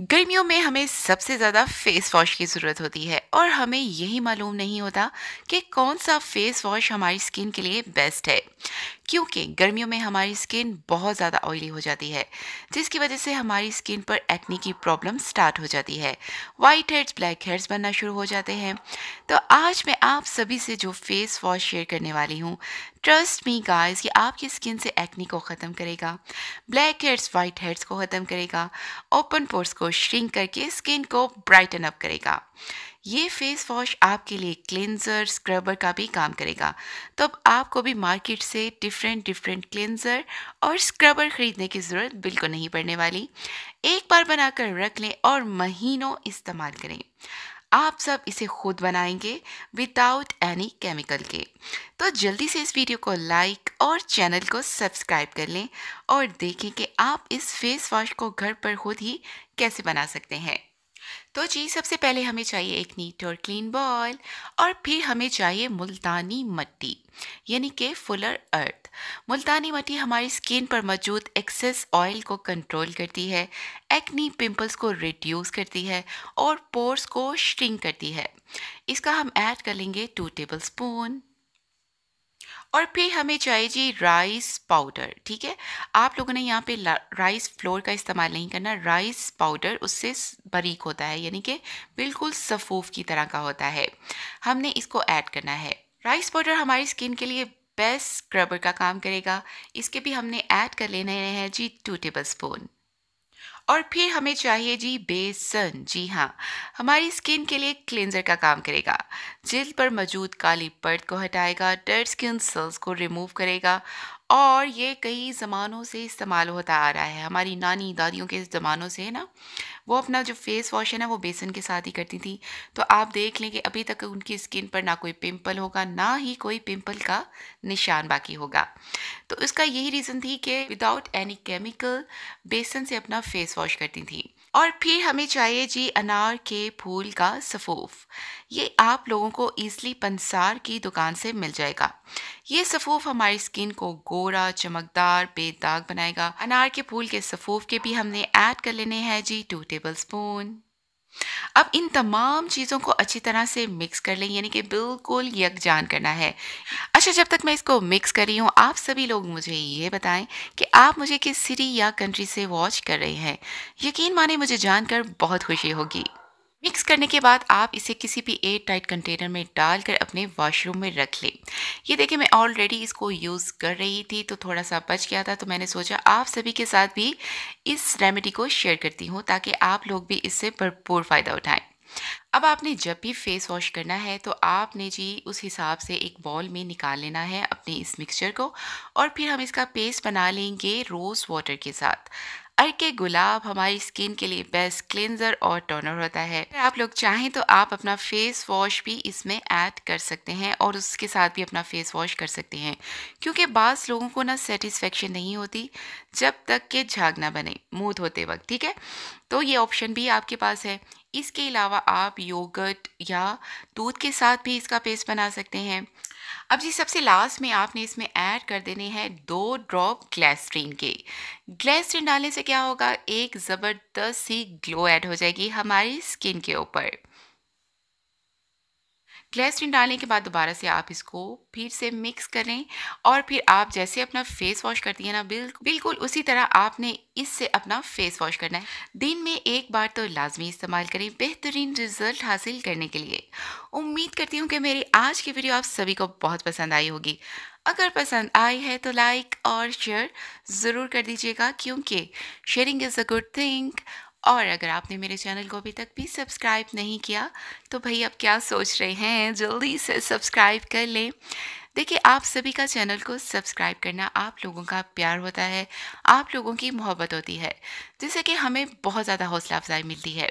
गर्मियों में हमें सबसे ज़्यादा फेस वॉश की ज़रूरत होती है और हमें यही मालूम नहीं होता कि कौन सा फेस वॉश हमारी स्किन के लिए बेस्ट है क्योंकि गर्मियों में हमारी स्किन बहुत ज़्यादा ऑयली हो जाती है जिसकी वजह से हमारी स्किन पर एक्ने की प्रॉब्लम स्टार्ट हो जाती है वाइट हेड्स ब्लैक हेड्स बनना शुरू हो जाते हैं तो आज मैं आप सभी से जो फेस वॉश शेयर करने वाली हूँ ट्रस्ट मी गाइस ये आपकी स्किन से एक्नी को ख़त्म करेगा ब्लैक हेड्स वाइट हेड्स को ख़त्म करेगा ओपन पोर्स को श्रिंक करके स्किन को ब्राइटन अप करेगा ये फेस वॉश आपके लिए क्लेंजर स्क्रबर का भी काम करेगा तो अब आपको भी मार्केट से डिफरेंट डिफरेंट क्लेंजर और स्क्रबर ख़रीदने की ज़रूरत बिल्कुल नहीं पड़ने वाली एक बार बनाकर रख लें और महीनों इस्तेमाल करें आप सब इसे खुद बनाएंगे विदाउट एनी केमिकल के तो जल्दी से इस वीडियो को लाइक और चैनल को सब्सक्राइब कर लें और देखें कि आप इस फेस वॉश को घर पर खुद ही कैसे बना सकते हैं तो जी सबसे पहले हमें चाहिए एक नीट और क्लीन बॉयल और फिर हमें चाहिए मुल्तानी मट्टी यानी कि फुलर अर्थ मुल्तानी मट्टी हमारी स्किन पर मौजूद एक्सेस ऑयल को कंट्रोल करती है एक्नी पिंपल्स को रिड्यूस करती है और पोर्स को श्रिंक करती है इसका हम ऐड कर लेंगे टू टेबल स्पून और फिर हमें चाहिए जी राइस पाउडर ठीक है आप लोगों ने यहाँ पे राइस फ्लोर का इस्तेमाल नहीं करना राइस पाउडर उससे बारीक होता है यानी कि बिल्कुल सफ़ूफ की तरह का होता है हमने इसको ऐड करना है राइस पाउडर हमारी स्किन के लिए बेस्ट स्क्रबर का काम करेगा इसके भी हमने ऐड कर लेने हैं जी टू टेबल स्पून और फिर हमें चाहिए जी बेसन जी हाँ हमारी स्किन के लिए क्लेंज़र का काम करेगा जिल पर मौजूद काली पर्द को हटाएगा डेड स्किन सेल्स को रिमूव करेगा और ये कई ज़मानों से इस्तेमाल होता आ रहा है हमारी नानी दादियों के ज़मानों से है ना वो अपना जो फेस वॉश है ना वो बेसन के साथ ही करती थी तो आप देख लें कि अभी तक उनकी स्किन पर ना कोई पिंपल होगा ना ही कोई पिंपल का निशान बाकी होगा तो उसका यही रीज़न थी कि विदाउट एनी केमिकल बेसन से अपना फेस वॉश करती थी और फिर हमें चाहिए जी अनार के फूल का सफ़ूफ ये आप लोगों को ईज़िली पंसार की दुकान से मिल जाएगा ये सफ़ूफ हमारी स्किन को गोरा चमकदार बेदाग बनाएगा अनार के फूल के सफ़ूफ के भी हमने ऐड कर लेने हैं जी टू टेबल स्पून अब इन तमाम चीज़ों को अच्छी तरह से मिक्स कर लें यानी कि बिल्कुल यकजान करना है अच्छा जब तक मैं इसको मिक्स कर रही हूँ आप सभी लोग मुझे ये बताएं कि आप मुझे किस सिटी या कंट्री से वॉच कर रहे हैं यकीन माने मुझे जानकर बहुत खुशी होगी मिक्स करने के बाद आप इसे किसी भी एयर टाइट कंटेनर में डालकर अपने वॉशरूम में रख लें ये देखिए मैं ऑलरेडी इसको यूज़ कर रही थी तो थोड़ा सा बच गया था तो मैंने सोचा आप सभी के साथ भी इस रेमेडी को शेयर करती हूँ ताकि आप लोग भी इससे भरपूर फ़ायदा उठाएं अब आपने जब भी फेस वॉश करना है तो आपने जी उस हिसाब से एक बॉल में निकाल लेना है अपने इस मिक्सचर को और फिर हम इसका पेस्ट बना लेंगे रोज़ वाटर के साथ अर्के के गुलाब हमारी स्किन के लिए बेस्ट क्लेंजर और टोनर होता है अगर आप लोग चाहें तो आप अपना फेस वॉश भी इसमें ऐड कर सकते हैं और उसके साथ भी अपना फेस वॉश कर सकते हैं क्योंकि बास लोगों को ना सेटिस्फेक्शन नहीं होती जब तक के झाग ना बने मूद होते वक्त ठीक है तो ये ऑप्शन भी आपके पास है इसके अलावा आप योगर्ट या दूध के साथ भी इसका पेस्ट बना सकते हैं अब जी सबसे लास्ट में आपने इसमें ऐड कर देने हैं दो ड्रॉप ग्लैसरीन के ग्लैसरीन डालने से क्या होगा एक ज़बरदस्त सी ग्लो ऐड हो जाएगी हमारी स्किन के ऊपर ग्लैसरीन डालने के बाद दोबारा से आप इसको फिर से मिक्स करें और फिर आप जैसे अपना फेस वॉश करती हैं ना बिल्कुल उसी तरह आपने इससे अपना फेस वॉश करना है दिन में एक बार तो लाजमी इस्तेमाल करें बेहतरीन रिजल्ट हासिल करने के लिए उम्मीद करती हूँ कि मेरी आज की वीडियो आप सभी को बहुत पसंद आई होगी अगर पसंद आई है तो लाइक और शेयर ज़रूर कर दीजिएगा क्योंकि sharing is a good thing और अगर आपने मेरे चैनल को अभी तक भी सब्सक्राइब नहीं किया तो भाई अब क्या सोच रहे हैं जल्दी से सब्सक्राइब कर लें देखिए आप सभी का चैनल को सब्सक्राइब करना आप लोगों का प्यार होता है आप लोगों की मोहब्बत होती है जिससे कि हमें बहुत ज़्यादा हौसला अफजाई मिलती है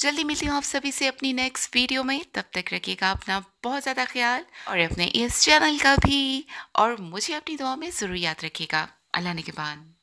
जल्दी मिलती हूँ आप सभी से अपनी नेक्स्ट वीडियो में तब तक रखिएगा अपना बहुत ज़्यादा ख्याल और अपने इस चैनल का भी और मुझे अपनी दुआ में ज़रूर याद रखिएगा अल्लाह ने के बाद